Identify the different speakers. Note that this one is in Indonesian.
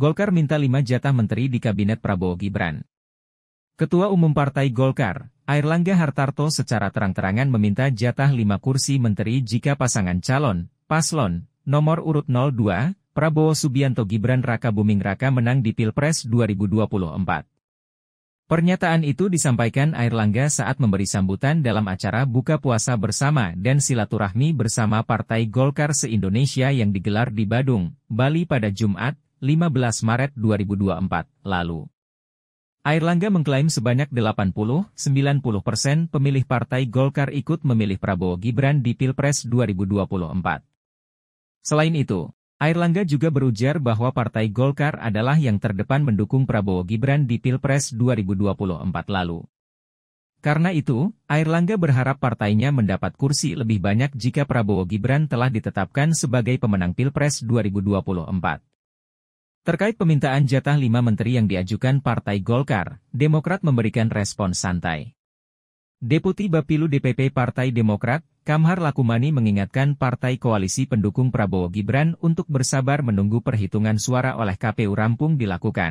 Speaker 1: Golkar minta lima jatah menteri di Kabinet Prabowo Gibran. Ketua Umum Partai Golkar, Air Langga Hartarto secara terang-terangan meminta jatah lima kursi menteri jika pasangan calon, paslon, nomor urut 02, Prabowo Subianto Gibran Raka Buming Raka menang di Pilpres 2024. Pernyataan itu disampaikan Air Langga saat memberi sambutan dalam acara buka puasa bersama dan silaturahmi bersama Partai Golkar se-Indonesia yang digelar di Badung, Bali pada Jumat, 15 Maret 2024, lalu. Airlangga mengklaim sebanyak 80-90 persen pemilih Partai Golkar ikut memilih Prabowo Gibran di Pilpres 2024. Selain itu, Airlangga juga berujar bahwa Partai Golkar adalah yang terdepan mendukung Prabowo Gibran di Pilpres 2024 lalu. Karena itu, Airlangga berharap partainya mendapat kursi lebih banyak jika Prabowo Gibran telah ditetapkan sebagai pemenang Pilpres 2024. Terkait permintaan jatah lima menteri yang diajukan Partai Golkar, Demokrat memberikan respon santai. Deputi Bapilu DPP Partai Demokrat, Kamhar Lakumani mengingatkan partai koalisi pendukung Prabowo Gibran untuk bersabar menunggu perhitungan suara oleh KPU Rampung dilakukan.